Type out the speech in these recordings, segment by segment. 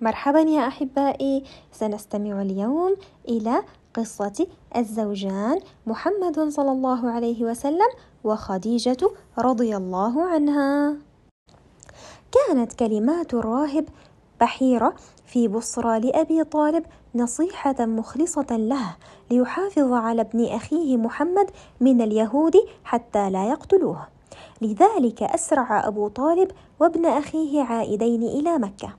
مرحبا يا أحبائي سنستمع اليوم إلى قصة الزوجان محمد صلى الله عليه وسلم وخديجة رضي الله عنها كانت كلمات الراهب بحيرة في بصرى لأبي طالب نصيحة مخلصة له ليحافظ على ابن أخيه محمد من اليهود حتى لا يقتلوه لذلك أسرع أبو طالب وابن أخيه عائدين إلى مكة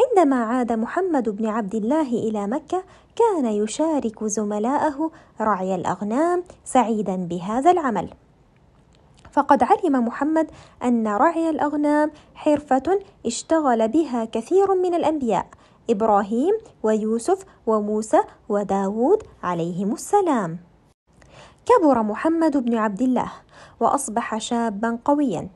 عندما عاد محمد بن عبد الله إلى مكة كان يشارك زملائه رعي الأغنام سعيدا بهذا العمل فقد علم محمد أن رعي الأغنام حرفة اشتغل بها كثير من الأنبياء إبراهيم ويوسف وموسى وداود عليهم السلام كبر محمد بن عبد الله وأصبح شابا قويا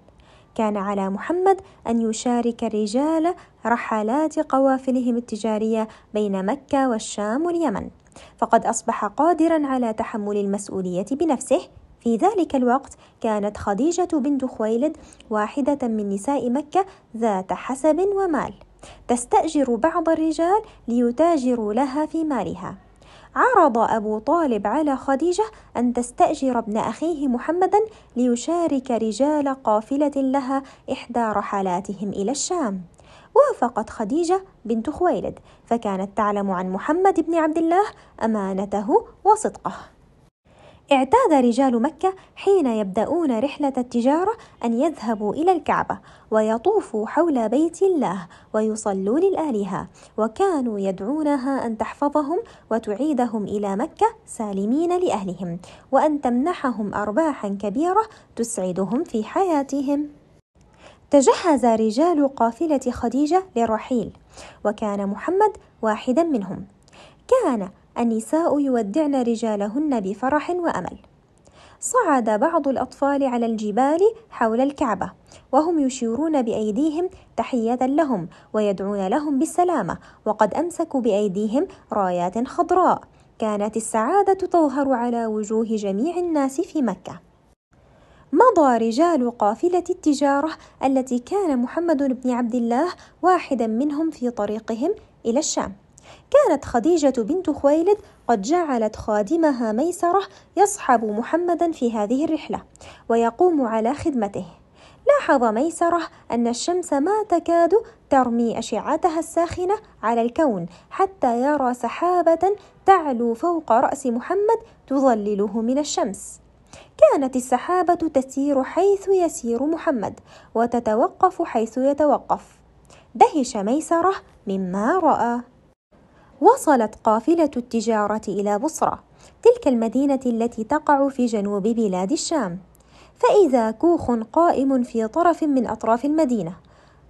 كان على محمد أن يشارك رجال رحلات قوافلهم التجارية بين مكة والشام واليمن فقد أصبح قادرا على تحمل المسؤولية بنفسه في ذلك الوقت كانت خديجة بنت خويلد واحدة من نساء مكة ذات حسب ومال تستأجر بعض الرجال ليتاجروا لها في مالها عرض أبو طالب على خديجة أن تستأجر ابن أخيه محمدا ليشارك رجال قافلة لها إحدى رحلاتهم إلى الشام وافقت خديجة بنت خويلد فكانت تعلم عن محمد بن عبد الله أمانته وصدقه اعتاد رجال مكة حين يبدأون رحلة التجارة أن يذهبوا إلى الكعبة ويطوفوا حول بيت الله ويصلوا للآلهة وكانوا يدعونها أن تحفظهم وتعيدهم إلى مكة سالمين لأهلهم وأن تمنحهم أرباحا كبيرة تسعدهم في حياتهم تجهز رجال قافلة خديجة للرحيل وكان محمد واحدا منهم كان النساء يودعن رجالهن بفرح وامل صعد بعض الاطفال على الجبال حول الكعبه وهم يشيرون بايديهم تحيه لهم ويدعون لهم بالسلامه وقد امسكوا بايديهم رايات خضراء كانت السعاده تظهر على وجوه جميع الناس في مكه مضى رجال قافلة التجارة التي كان محمد بن عبد الله واحدا منهم في طريقهم إلى الشام كانت خديجة بنت خويلد قد جعلت خادمها ميسرة يصحب محمدا في هذه الرحلة ويقوم على خدمته لاحظ ميسرة أن الشمس ما تكاد ترمي أشعتها الساخنة على الكون حتى يرى سحابة تعلو فوق رأس محمد تظلله من الشمس كانت السحابة تسير حيث يسير محمد وتتوقف حيث يتوقف دهش ميسرة مما رأى وصلت قافلة التجارة إلى بصرة تلك المدينة التي تقع في جنوب بلاد الشام فإذا كوخ قائم في طرف من أطراف المدينة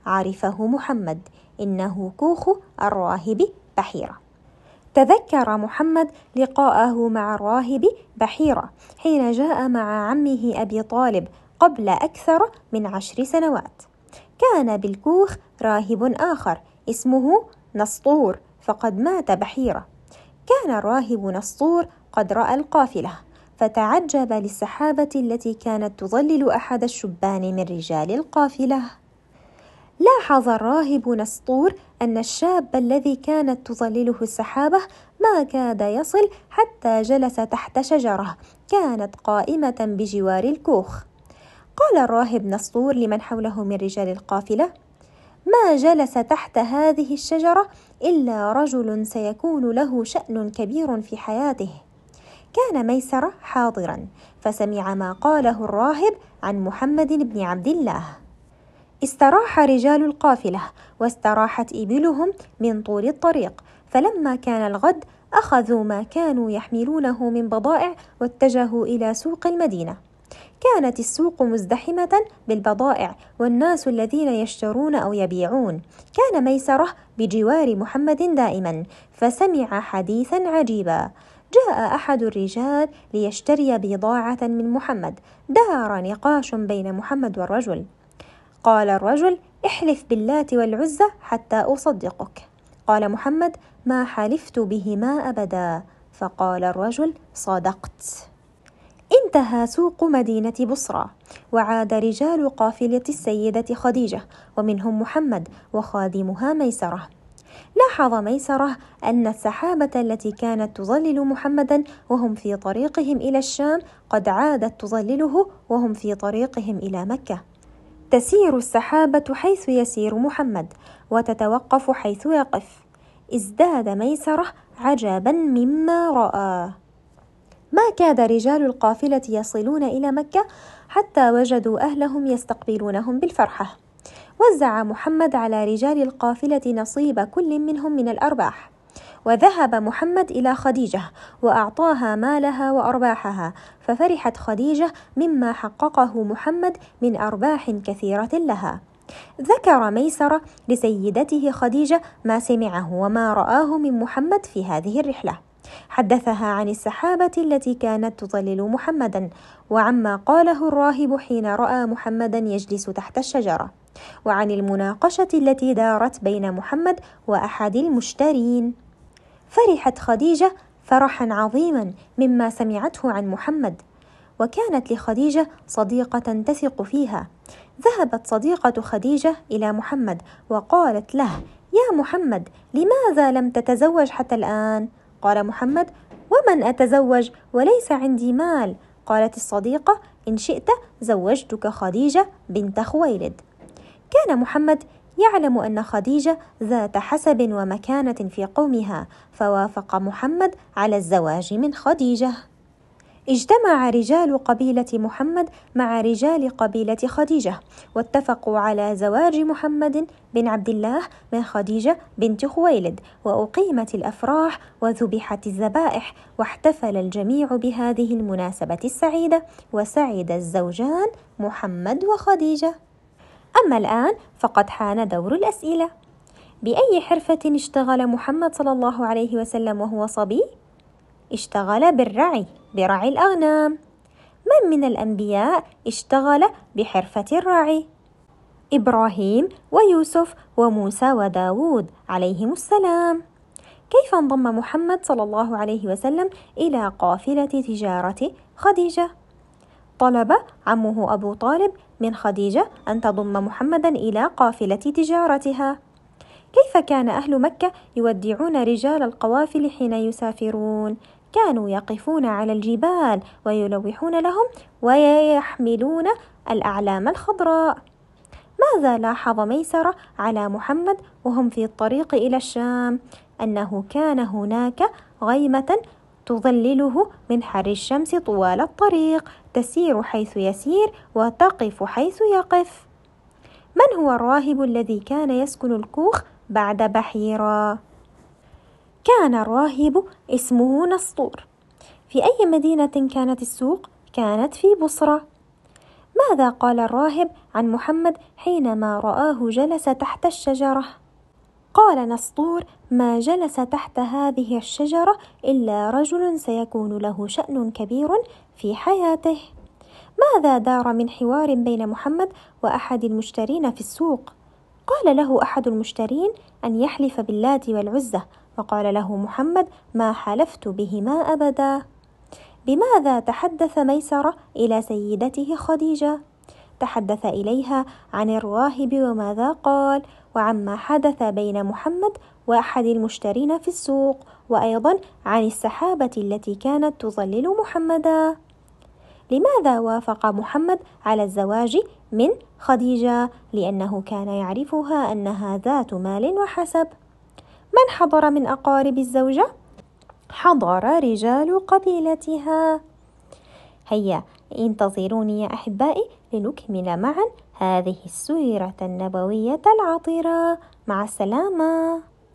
عرفه محمد إنه كوخ الراهب بحيرة تذكر محمد لقاءه مع الراهب بحيرة حين جاء مع عمه أبي طالب قبل أكثر من عشر سنوات كان بالكوخ راهب آخر اسمه نسطور فقد مات بحيرة كان الراهب نسطور قد رأى القافلة فتعجب للسحابة التي كانت تظلل أحد الشبان من رجال القافلة لاحظ الراهب نسطور أن الشاب الذي كانت تظلله السحابة ما كاد يصل حتى جلس تحت شجرة كانت قائمة بجوار الكوخ قال الراهب نسطور لمن حوله من رجال القافلة ما جلس تحت هذه الشجره الا رجل سيكون له شان كبير في حياته كان ميسره حاضرا فسمع ما قاله الراهب عن محمد بن عبد الله استراح رجال القافله واستراحت ابلهم من طول الطريق فلما كان الغد اخذوا ما كانوا يحملونه من بضائع واتجهوا الى سوق المدينه كانت السوق مزدحمة بالبضائع والناس الذين يشترون أو يبيعون كان ميسرة بجوار محمد دائما فسمع حديثا عجيبا جاء أحد الرجال ليشتري بضاعة من محمد دار نقاش بين محمد والرجل قال الرجل احلف باللات والعزى حتى أصدقك قال محمد ما حلفت بهما أبدا فقال الرجل صدقت انتهى سوق مدينة بصرى وعاد رجال قافلة السيدة خديجة ومنهم محمد وخادمها ميسرة لاحظ ميسرة أن السحابة التي كانت تظلل محمدا وهم في طريقهم إلى الشام قد عادت تظلله وهم في طريقهم إلى مكة تسير السحابة حيث يسير محمد وتتوقف حيث يقف ازداد ميسرة عجبا مما رآه ما كاد رجال القافلة يصلون إلى مكة حتى وجدوا أهلهم يستقبلونهم بالفرحة. وزع محمد على رجال القافلة نصيب كل منهم من الأرباح. وذهب محمد إلى خديجة وأعطاها مالها وأرباحها، ففرحت خديجة مما حققه محمد من أرباح كثيرة لها. ذكر ميسرة لسيدته خديجة ما سمعه وما رآه من محمد في هذه الرحلة. حدثها عن السحابة التي كانت تظلل محمدا وعما قاله الراهب حين رأى محمدا يجلس تحت الشجرة وعن المناقشة التي دارت بين محمد وأحد المشترين فرحت خديجة فرحا عظيما مما سمعته عن محمد وكانت لخديجة صديقة تثق فيها ذهبت صديقة خديجة إلى محمد وقالت له يا محمد لماذا لم تتزوج حتى الآن؟ قال محمد ومن أتزوج وليس عندي مال قالت الصديقة إن شئت زوجتك خديجة بنت خويلد كان محمد يعلم أن خديجة ذات حسب ومكانة في قومها فوافق محمد على الزواج من خديجة اجتمع رجال قبيلة محمد مع رجال قبيلة خديجة واتفقوا على زواج محمد بن عبد الله من خديجة بنت خويلد وأقيمت الأفراح وذبحت الذبائح واحتفل الجميع بهذه المناسبة السعيدة وسعد الزوجان محمد وخديجة أما الآن فقد حان دور الأسئلة بأي حرفة اشتغل محمد صلى الله عليه وسلم وهو صبي؟ اشتغل بالرعي برعي الأغنام من من الأنبياء اشتغل بحرفة الرعي؟ إبراهيم ويوسف وموسى وداود عليهم السلام كيف انضم محمد صلى الله عليه وسلم إلى قافلة تجارة خديجة؟ طلب عمه أبو طالب من خديجة أن تضم محمدا إلى قافلة تجارتها كيف كان أهل مكة يودعون رجال القوافل حين يسافرون كانوا يقفون على الجبال ويلوحون لهم ويحملون الأعلام الخضراء ماذا لاحظ ميسرة على محمد وهم في الطريق إلى الشام؟ أنه كان هناك غيمة تظلله من حر الشمس طوال الطريق تسير حيث يسير وتقف حيث يقف من هو الراهب الذي كان يسكن الكوخ بعد بحيرة؟ كان الراهب اسمه نسطور في أي مدينة كانت السوق؟ كانت في بصرة ماذا قال الراهب عن محمد حينما رآه جلس تحت الشجرة؟ قال نسطور ما جلس تحت هذه الشجرة إلا رجل سيكون له شأن كبير في حياته ماذا دار من حوار بين محمد وأحد المشترين في السوق؟ قال له أحد المشترين أن يحلف باللات والعزة فقال له محمد ما حلفت بهما أبدا بماذا تحدث ميسرة إلى سيدته خديجة؟ تحدث إليها عن الراهب وماذا قال وعما حدث بين محمد وأحد المشترين في السوق وأيضا عن السحابة التي كانت تظلل محمدا لماذا وافق محمد على الزواج من خديجة؟ لأنه كان يعرفها أنها ذات مال وحسب من حضر من أقارب الزوجة؟ حضر رجال قبيلتها هيا انتظروني يا أحبائي لنكمل معا هذه السيرة النبوية العطرة مع السلامة